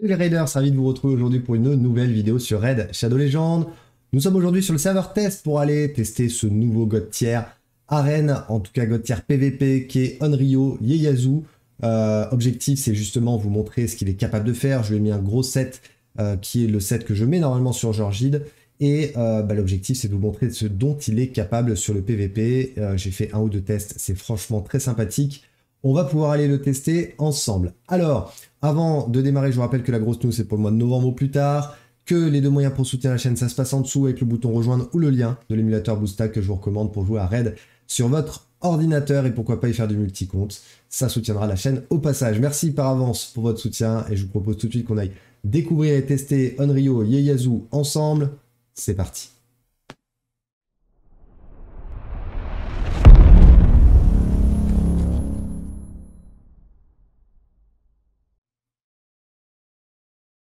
Salut les Raiders, ravi de vous retrouver aujourd'hui pour une nouvelle vidéo sur Raid Shadow Legends. Nous sommes aujourd'hui sur le serveur test pour aller tester ce nouveau God tier arène, en tout cas God tier PVP qui est Onryo Yeyazu. Euh, objectif c'est justement vous montrer ce qu'il est capable de faire. Je lui ai mis un gros set euh, qui est le set que je mets normalement sur Georgide. Et euh, bah, l'objectif c'est de vous montrer ce dont il est capable sur le PVP. J'ai fait un ou deux tests, c'est franchement très sympathique on va pouvoir aller le tester ensemble. Alors, avant de démarrer, je vous rappelle que la grosse news, c'est pour le mois de novembre ou plus tard que les deux moyens pour soutenir la chaîne, ça se passe en dessous avec le bouton rejoindre ou le lien de l'émulateur Boosta que je vous recommande pour jouer à Raid sur votre ordinateur et pourquoi pas y faire du multi-compte. Ça soutiendra la chaîne au passage. Merci par avance pour votre soutien et je vous propose tout de suite qu'on aille découvrir et tester Onryo Yeyazu ensemble. C'est parti.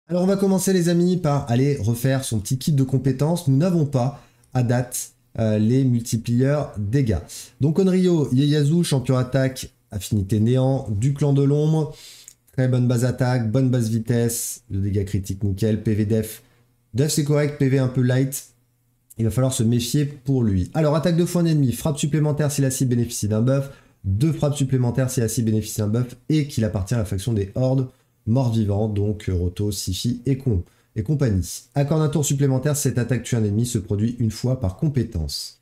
Alors on va commencer les amis par aller refaire son petit kit de compétences. Nous n'avons pas à date euh, les multipliers dégâts. Donc Onryo, Yeyazu, champion attaque, affinité néant, du clan de l'ombre, très bonne base attaque, bonne base vitesse, le dégâts critique nickel, PV def. Def c'est correct, PV un peu light. Il va falloir se méfier pour lui. Alors attaque de un ennemi, frappe supplémentaire si la cible bénéficie d'un buff, deux frappes supplémentaires si la cible bénéficie d'un buff et qu'il appartient à la faction des hordes mort-vivant, donc Roto, Sifi et, et compagnie. Accorde un tour supplémentaire, cette attaque tue un ennemi se produit une fois par compétence.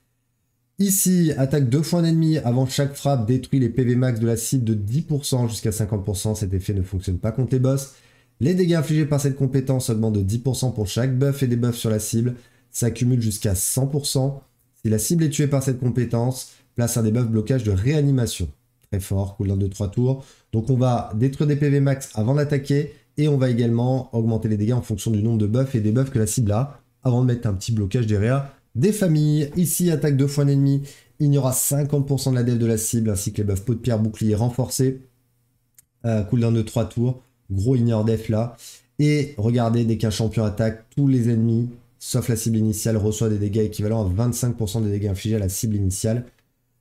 Ici, attaque deux fois un ennemi avant chaque frappe, détruit les PV max de la cible de 10% jusqu'à 50%. Cet effet ne fonctionne pas contre les boss. Les dégâts infligés par cette compétence augmentent de 10% pour chaque buff et debuff sur la cible, S'accumule jusqu'à 100%. Si la cible est tuée par cette compétence, place un debuff blocage de réanimation très fort, cooldown de 3 tours. Donc on va détruire des PV max avant d'attaquer et on va également augmenter les dégâts en fonction du nombre de buffs et des buffs que la cible a avant de mettre un petit blocage derrière des familles. Ici, attaque deux fois ennemi il y aura 50% de la def de la cible ainsi que les buffs peau de pierre, bouclier renforcé. Euh, cooldown de 3 tours, gros ignore def là. Et regardez, dès qu'un champion attaque, tous les ennemis, sauf la cible initiale, reçoit des dégâts équivalents à 25% des dégâts infligés à la cible initiale.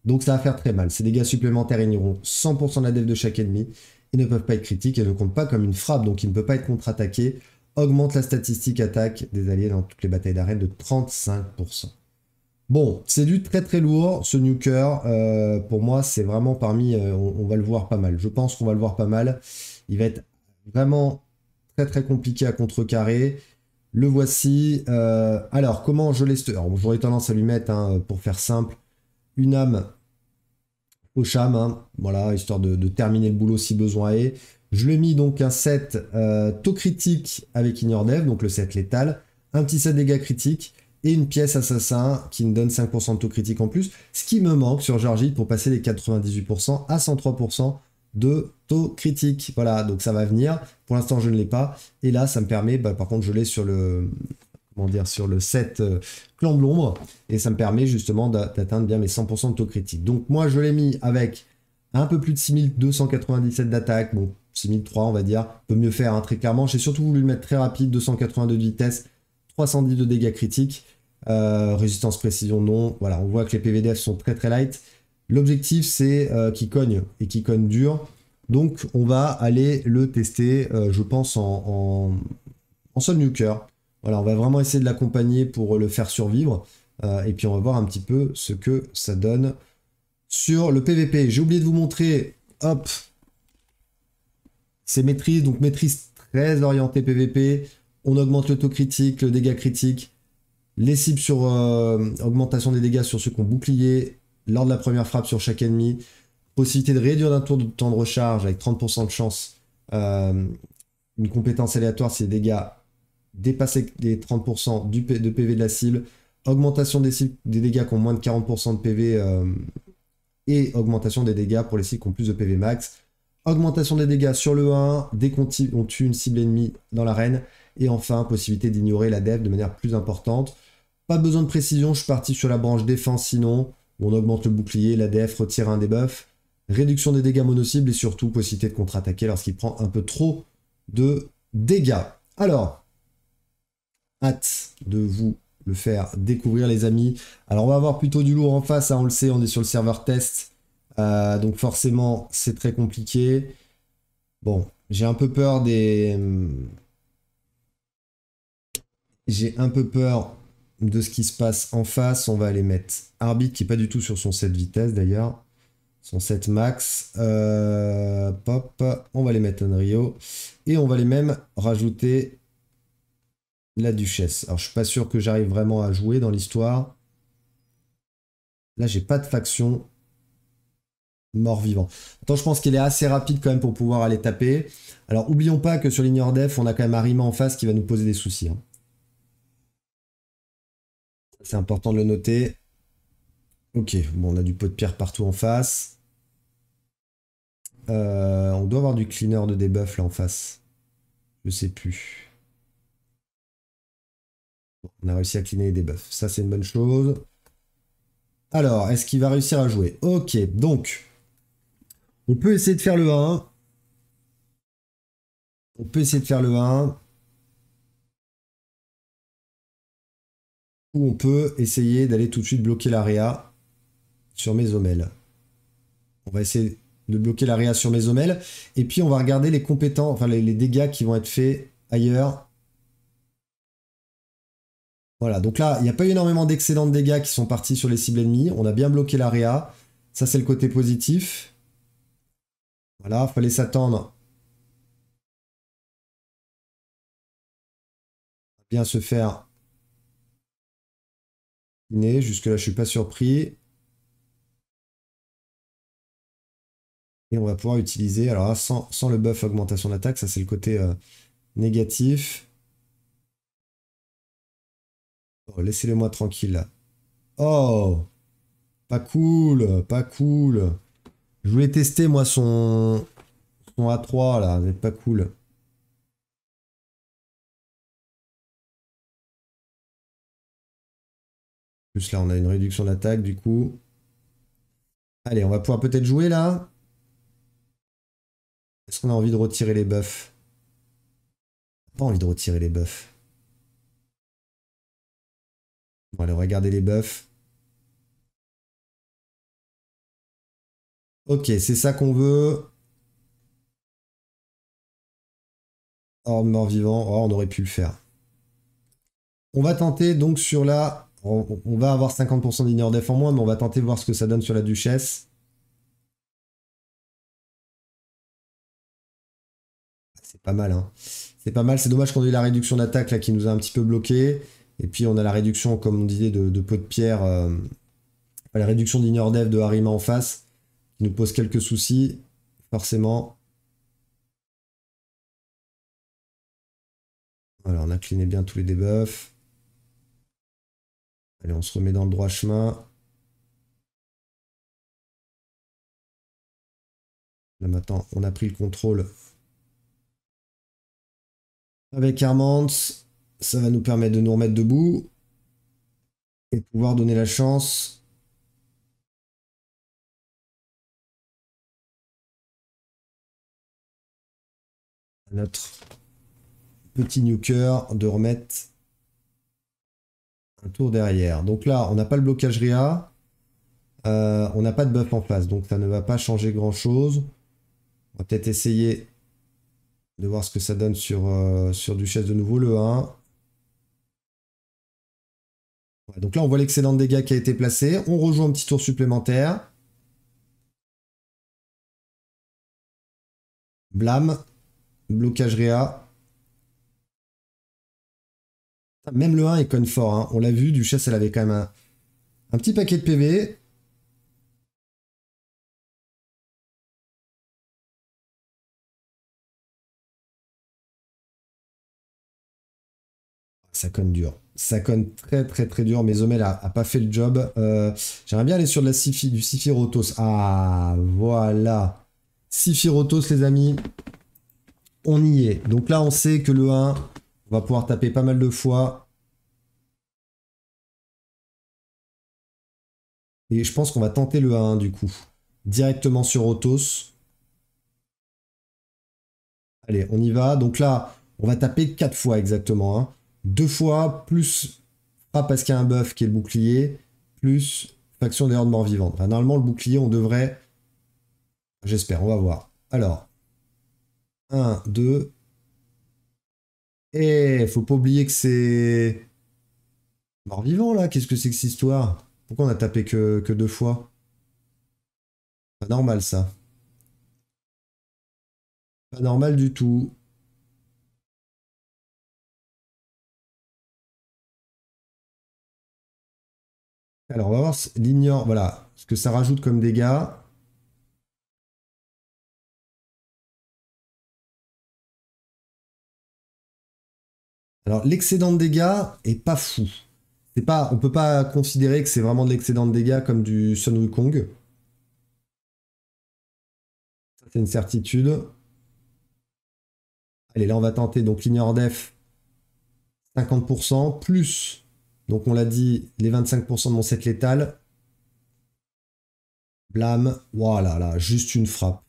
Donc ça va faire très mal. Ces dégâts supplémentaires ignoreront 100% de la def de chaque ennemi. Ils ne peuvent pas être critiques et ne comptent pas comme une frappe, donc il ne peut pas être contre-attaqué. Augmente la statistique attaque des alliés dans toutes les batailles d'arène de 35%. Bon, c'est du très très lourd ce nuker. Euh, pour moi, c'est vraiment parmi. Euh, on, va le voir pas mal. Je pense qu'on va le voir pas mal. Il va être vraiment très très compliqué à contrecarrer. Le voici. Euh, alors, comment je l'ai. J'aurais tendance à lui mettre, hein, pour faire simple, une âme au cham, hein. voilà, histoire de, terminer le boulot si besoin est. Je lui ai mis donc un set euh, taux critique avec Ignore Dev, donc le set létal, un petit set dégâts critiques et une pièce assassin qui me donne 5% de taux critique en plus, ce qui me manque sur Jargit pour passer des 98% à 103% de taux critique. Voilà, donc ça va venir. Pour l'instant, je ne l'ai pas. Et là, ça me permet, bah, par contre, je l'ai sur le, comment dire, sur le 7 euh, Clan de l'ombre. Et ça me permet justement d'atteindre bien mes 100% de taux critique. Donc moi, je l'ai mis avec un peu plus de 6297 d'attaque. Bon, 6003, on va dire. Peut mieux faire, un hein, très clairement. J'ai surtout voulu le mettre très rapide, 282 de vitesse, 310 de dégâts critiques. Euh, résistance précision, non. Voilà, on voit que les PVDF sont très très light. L'objectif, c'est euh, qu'il cogne et qu'il cogne dur. Donc, on va aller le tester, je pense, en, en, en seul nuker. Voilà, on va vraiment essayer de l'accompagner pour le faire survivre. Euh, et puis on va voir un petit peu ce que ça donne sur le PVP. J'ai oublié de vous montrer, hop, c'est maîtrises, donc maîtrise très orientée PVP. On augmente le taux critique, le dégât critique, les cibles sur euh, augmentation des dégâts sur ceux qu'on bouclier, lors de la première frappe sur chaque ennemi, possibilité de réduire d'un tour de temps de recharge avec 30% de chance, euh, une compétence aléatoire si les dégâts dépasser les 30% du de PV de la cible, augmentation des, cibles, des dégâts qui ont moins de 40% de PV euh, et augmentation des dégâts pour les cibles qui ont plus de PV max. Augmentation des dégâts sur le 1, dès qu'on tue une cible ennemie dans l'arène. Et enfin, possibilité d'ignorer la def de manière plus importante. Pas besoin de précision, je suis parti sur la branche défense sinon, on augmente le bouclier, la def, retire un debuff. Réduction des dégâts mono-cibles et surtout possibilité de contre-attaquer lorsqu'il prend un peu trop de dégâts. Alors, hâte de vous le faire découvrir les amis. Alors on va avoir plutôt du lourd en face, hein, on le sait, on est sur le serveur test. Euh, donc forcément c'est très compliqué. Bon, j'ai un peu peur des... Hmm, j'ai un peu peur de ce qui se passe en face. On va aller mettre Arbitre qui n'est pas du tout sur son set vitesse d'ailleurs. Son set max. Euh, pop. On va les mettre rio Et on va les même rajouter la duchesse. Alors, je suis pas sûr que j'arrive vraiment à jouer dans l'histoire. Là, j'ai pas de faction mort-vivant. Attends, je pense qu'il est assez rapide quand même pour pouvoir aller taper. Alors, oublions pas que sur l'ignore def, on a quand même Arima en face qui va nous poser des soucis. Hein. C'est important de le noter. Ok, bon, on a du pot de pierre partout en face. Euh, on doit avoir du cleaner de debuff là en face. Je sais plus. On a réussi à cligner des buffs. Ça, c'est une bonne chose. Alors, est-ce qu'il va réussir à jouer Ok, donc, on peut essayer de faire le 1. On peut essayer de faire le 1. Ou on peut essayer d'aller tout de suite bloquer l'area sur mes omels. On va essayer de bloquer l'area sur mes omels. Et puis, on va regarder les compétences, enfin les dégâts qui vont être faits ailleurs voilà, donc là, il n'y a pas eu énormément d'excédents de dégâts qui sont partis sur les cibles ennemies. On a bien bloqué l'area. Ça, c'est le côté positif. Voilà, fallait s'attendre bien se faire Jusque-là, je suis pas surpris. Et on va pouvoir utiliser, alors sans, le buff augmentation d'attaque, ça c'est le côté euh, négatif. Oh, laissez-le-moi tranquille. là. Oh Pas cool, pas cool. Je voulais tester, moi, son, son A3, là. Vous pas cool. Plus là, on a une réduction d'attaque, du coup. Allez, on va pouvoir peut-être jouer, là. Est-ce qu'on a envie de retirer les buffs Pas envie de retirer les buffs. On va aller regarder les buffs. Ok, c'est ça qu'on veut. Horde mort vivant, oh, on aurait pu le faire. On va tenter donc sur la... On va avoir 50% dignore def en moins, mais on va tenter de voir ce que ça donne sur la duchesse. C'est pas mal, hein. C'est pas mal, c'est dommage qu'on ait la réduction d'attaque là qui nous a un petit peu bloqué. Et puis on a la réduction, comme on disait, de, pot de pierre, euh, la réduction d'ignore Dev de Harima en face, qui nous pose quelques soucis, forcément. Voilà, on a bien tous les debuffs. Allez, on se remet dans le droit chemin. Là maintenant, on a pris le contrôle avec Armands. Ça va nous permettre de nous remettre debout et pouvoir donner la chance à notre petit nuker de remettre un tour derrière. Donc là, on n'a pas le blocage RIA. Euh, on n'a pas de buff en face, donc ça ne va pas changer grand chose. On va peut-être essayer de voir ce que ça donne sur, euh, sur Duchesse de nouveau, le 1. Donc là, on voit l'excédent de dégâts qui a été placé. On rejoue un petit tour supplémentaire. Blâme. Blocage Réa. Même le 1 est confort. fort. Hein. On l'a vu, Duchesse, elle avait quand même un petit paquet de PV. ça conne dur. Ça conne très très très dur. Mais Zomel a, pas fait le job. Euh, j'aimerais bien aller sur de la du Sifi Rotos. Ah, voilà. Sifi Rotos, les amis. On y est. Donc là, on sait que le 1, on va pouvoir taper pas mal de fois. Et je pense qu'on va tenter le 1 du coup. Directement sur Rotos. Allez, on y va. Donc là, on va taper 4 fois exactement. Hein deux fois, plus pas parce qu'il y a un buff qui est le bouclier, plus faction des hordes morts vivantes. normalement, le bouclier, on devrait. J'espère, on va voir. Alors, 1, 2. Et faut pas oublier que c'est. Mort vivant là, qu'est-ce que c'est que cette histoire Pourquoi on a tapé que, que deux fois Pas normal ça. Pas normal du tout. Alors, on va voir Voilà ce que ça rajoute comme dégâts. Alors, l'excédent de dégâts est pas fou. C'est pas, on peut pas considérer que c'est vraiment de l'excédent de dégâts comme du Sun Wukong. c'est une certitude. Allez, là, on va tenter donc l'ignore def 50%, plus donc on l'a dit, les 25% de mon set létal. Blâme. Voilà, là, juste une frappe.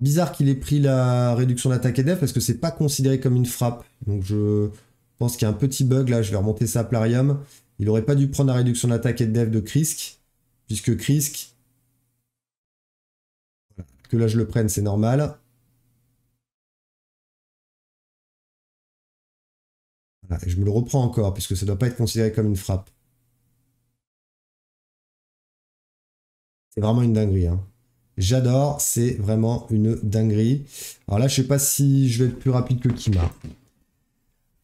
Bizarre qu'il ait pris la réduction d'attaque et def parce que c'est pas considéré comme une frappe. Donc je pense qu'il y a un petit bug là, je vais remonter ça à Plarium. Il aurait pas dû prendre la réduction d'attaque et de def de Krisk, puisque Krisk, que là je le prenne c'est normal. je me le reprends encore, puisque ça ne doit pas être considéré comme une frappe. C'est vraiment une dinguerie. Hein. J'adore, c'est vraiment une dinguerie. Alors là, je sais pas si je vais être plus rapide que Kima.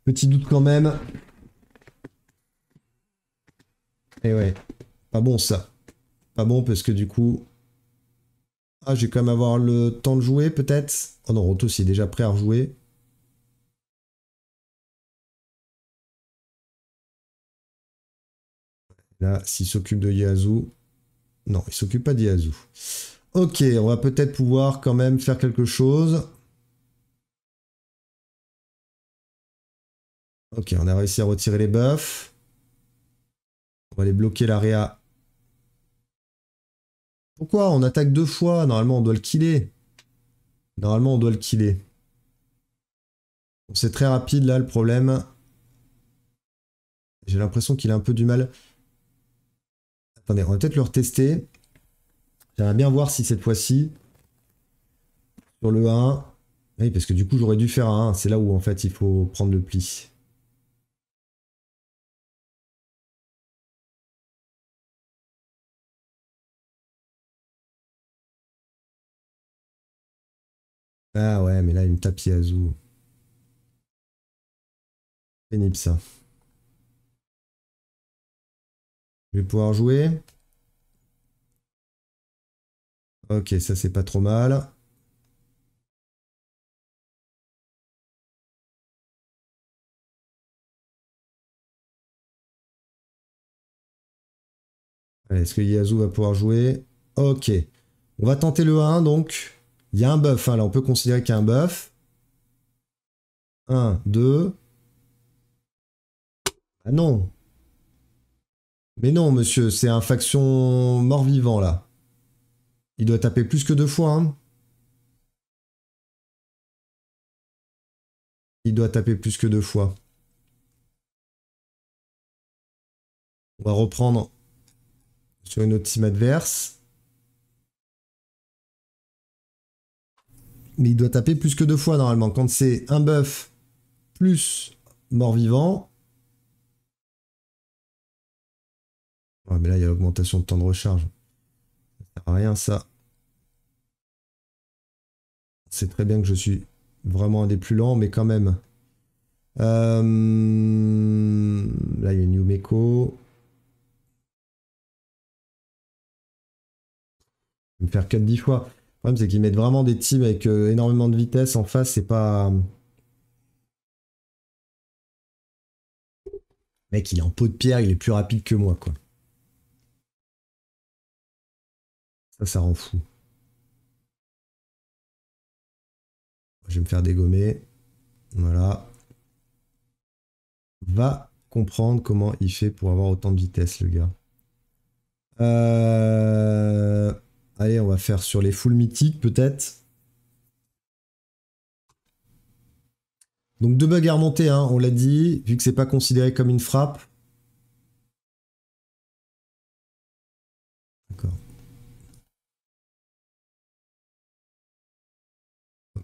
Petit doute quand même. Et eh ouais, pas bon ça. Pas bon parce que du coup... Ah, j'ai quand même avoir le temps de jouer peut-être. Oh non, Roto, est déjà prêt à rejouer. s'il s'occupe de Yazoo... Non, il s'occupe pas Yazoo. Ok, on va peut-être pouvoir quand même faire quelque chose. Ok, on a réussi à retirer les buffs. On va aller bloquer l'area. Pourquoi On attaque deux fois. Normalement, on doit le killer. Normalement, on doit le killer. C'est très rapide là le problème. J'ai l'impression qu'il a un peu du mal. Attendez, on va peut-être le retester. J'aimerais bien voir si cette fois-ci, sur le 1, oui, parce que du coup, j'aurais dû faire un 1. C'est là où, en fait, il faut prendre le pli. Ah ouais, mais là, il me tape Yazoo. Pénible, ça. Je vais pouvoir jouer. Ok, ça c'est pas trop mal. Est-ce que Yazoo va pouvoir jouer Ok. On va tenter le 1 donc. Il y a un buff. Hein, là, on peut considérer qu'il y a un buff. 1, 2. Ah non mais non, monsieur, c'est un faction mort-vivant, là. Il doit taper plus que deux fois, hein. Il doit taper plus que deux fois. On va reprendre sur une autre team adverse. Mais il doit taper plus que deux fois normalement. Quand c'est un buff plus mort-vivant, Ouais, mais là, il y a l'augmentation de temps de recharge. Ça sert à rien, ça. C'est très bien que je suis vraiment un des plus lents, mais quand même. Euh, là, il y a New Meco. Il me faire 4-10 fois. Le problème, c'est qu'ils mettent vraiment des teams avec euh, énormément de vitesse en face. C'est pas. Mec, il est en peau de pierre, il est plus rapide que moi, quoi. Ça, ça rend fou. Je vais me faire dégommer. Voilà. Va comprendre comment il fait pour avoir autant de vitesse, le gars. Euh, allez, on va faire sur les full mythiques, peut-être. Donc deux bugs à remonter, hein, on l'a dit, vu que c'est pas considéré comme une frappe,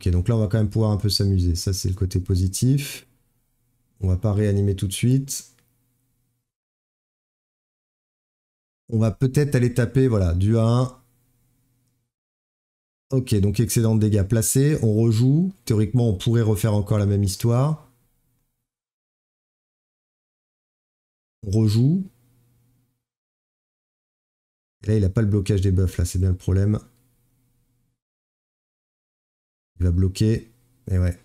Ok, donc là, on va quand même pouvoir un peu s'amuser. Ça, c'est le côté positif. On va pas réanimer tout de suite. On va peut-être aller taper, voilà, du a 1. Ok, donc excédent de dégâts placé. On rejoue. Théoriquement, on pourrait refaire encore la même histoire. On rejoue. là, il n'a pas le blocage des buffs, là, c'est bien le problème. Il va bloquer. Et ouais.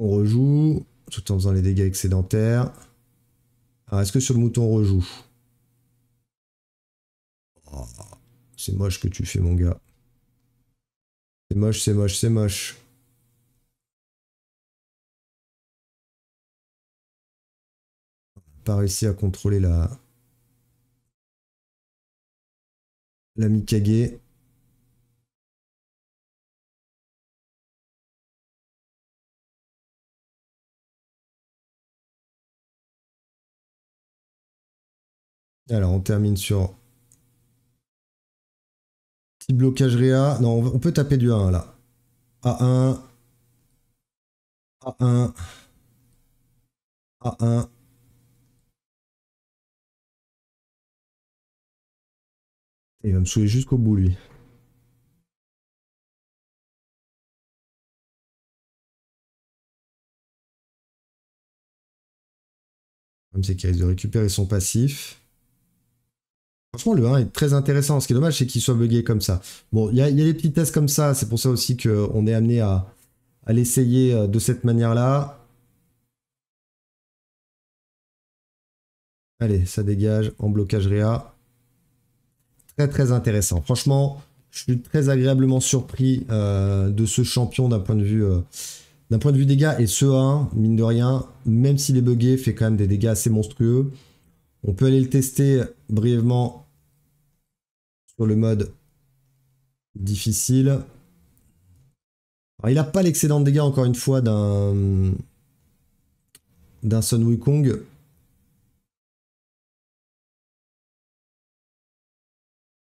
On rejoue, tout en faisant les dégâts excédentaires. Alors, est-ce que sur le mouton on rejoue ah, C'est moche que tu fais, mon gars. C'est moche, c'est moche, c'est moche. pas réussi à contrôler la... La Mikage. Alors, on termine sur... Petit blocage Réa. Non, on peut taper du A1, là. A1. A1. A1. Il va me saouler jusqu'au bout, lui. Comme c'est qu'il risque de récupérer son passif. Franchement, le 1 est très intéressant. Ce qui est dommage, c'est qu'il soit bugué comme ça. Bon, il y, y, a des petits tests comme ça. C'est pour ça aussi qu'on est amené à, à l'essayer euh, de cette manière-là. Allez, ça dégage en blocage Réa. Très intéressant. Franchement, je suis très agréablement surpris euh, de ce champion d'un point de vue euh, d'un point de vue dégâts. Et ce 1, mine de rien, même s'il est buggé, fait quand même des dégâts assez monstrueux. On peut aller le tester brièvement sur le mode difficile. il n'a pas l'excédent de dégâts encore une fois d'un d'un Sun Wukong.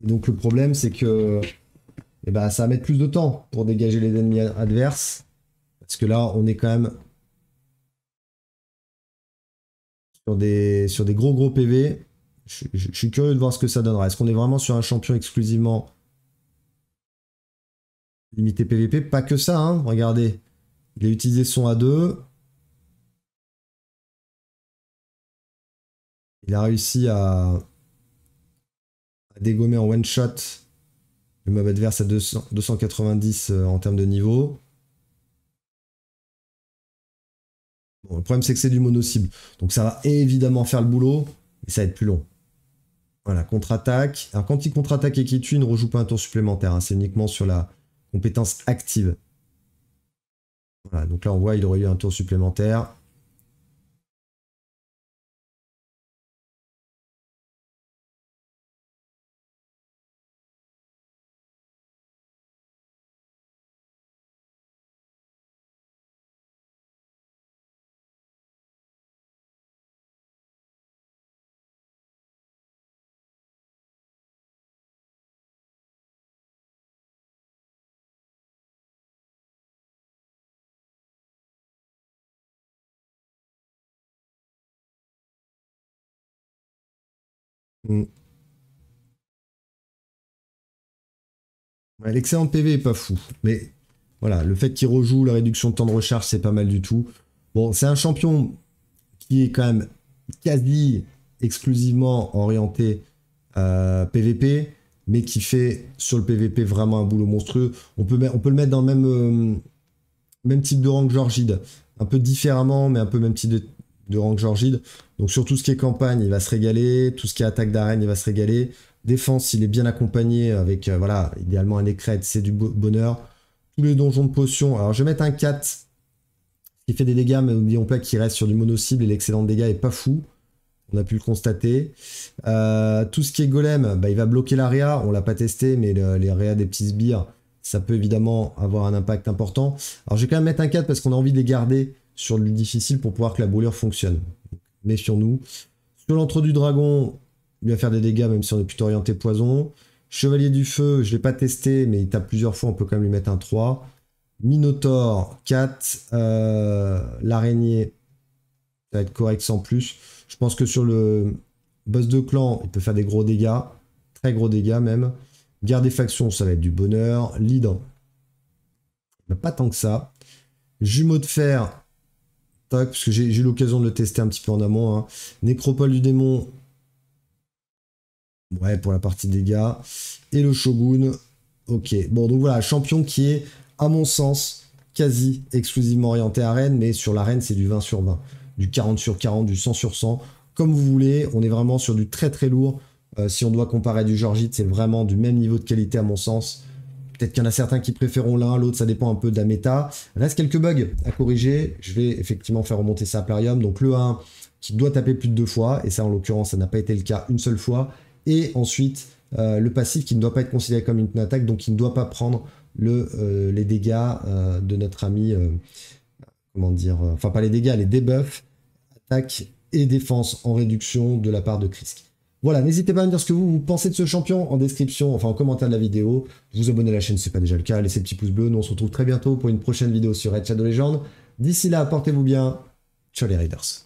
donc le problème, c'est que eh ben, ça va mettre plus de temps pour dégager les ennemis adverses. Parce que là, on est quand même sur des, sur des gros gros PV. Je, suis curieux de voir ce que ça donnera. Est-ce qu'on est vraiment sur un champion exclusivement limité PVP Pas que ça, hein. regardez. Il a utilisé son A2. Il a réussi à, Dégommer en one shot le mob adverse à 290 euh, en termes de niveau. le problème c'est que c'est du mono cible, donc ça va évidemment faire le boulot, mais ça va être plus long. Voilà, contre-attaque. Alors quand il contre-attaque et qu'il tue, il ne rejoue pas un tour supplémentaire, hein. c'est uniquement sur la compétence active. Voilà, donc là on voit il aurait eu un tour supplémentaire. Mm. L'excellent PV est pas fou, mais voilà, le fait qu'il rejoue la réduction de temps de recharge, c'est pas mal du tout. Bon, c'est un champion qui est quand même quasi exclusivement orienté PVP, euh, mais qui fait sur le PVP vraiment un boulot monstrueux. On peut, on peut le mettre dans le même, euh, même type de rang que Georgide. Un peu différemment, mais un peu même type de, de rank Georgide. Donc sur tout ce qui est campagne, il va se régaler. Tout ce qui est attaque d'arène, il va se régaler. Défense, il est bien accompagné avec, euh, voilà, idéalement un écrète, c'est du bonheur. Tous les donjons de potions. Alors je vais mettre un 4 qui fait des dégâts, mais n'oublions pas qu'il reste sur du mono-cible et l'excellent dégâts est pas fou. On a pu le constater. Euh, tout ce qui est golem, bah, il va bloquer l'area. On l'a pas testé, mais les réas des petits sbires, ça peut évidemment avoir un impact important. Alors je vais quand même mettre un 4 parce qu'on a envie de les garder sur le difficile pour pouvoir que la brûlure fonctionne. Méfions-nous. Sur l'entre du dragon, il va faire des dégâts même si on est plutôt orienté poison. Chevalier du feu, je ne l'ai pas testé, mais il tape plusieurs fois, on peut quand même lui mettre un 3. Minotaur, 4. Euh, l'araignée, ça va être correct sans plus. Je pense que sur le boss de clan, il peut faire des gros dégâts. Très gros dégâts même. Garde des factions, ça va être du bonheur. Lidan, pas tant que ça. Jumeau de fer, parce que j'ai eu l'occasion de le tester un petit peu en amont. Hein. Nécropole du démon. Ouais, pour la partie dégâts. Et le Shogun. Ok. Bon, donc voilà, champion qui est, à mon sens, quasi exclusivement orienté à Rennes. mais sur l'arène, c'est du 20 sur 20. Du 40 sur 40, du 100 sur 100. Comme vous voulez, on est vraiment sur du très très lourd. Euh, si on doit comparer du Georgite, c'est vraiment du même niveau de qualité à mon sens. Peut-être qu'il y en a certains qui préféreront l'un l'autre, ça dépend un peu de la méta. reste quelques bugs à corriger. Je vais effectivement faire remonter ça à Plarium. Donc le 1 qui doit taper plus de deux fois, et ça en l'occurrence, ça n'a pas été le cas une seule fois. Et ensuite, euh, le passif qui ne doit pas être considéré comme une attaque, donc qui ne doit pas prendre euh, les dégâts euh, de notre ami. comment dire Enfin, pas les dégâts, les debuffs, attaque et défense en réduction de la part de Chris. Voilà, n'hésitez pas à me dire ce que vous, pensez de ce champion en description, enfin en commentaire de la vidéo. Vous abonnez à la chaîne si ce n'est pas déjà le cas, laissez petit pouce bleu. Nous on se retrouve très bientôt pour une prochaine vidéo sur Red Shadow Legends. D'ici là, portez-vous bien. Ciao les Raiders.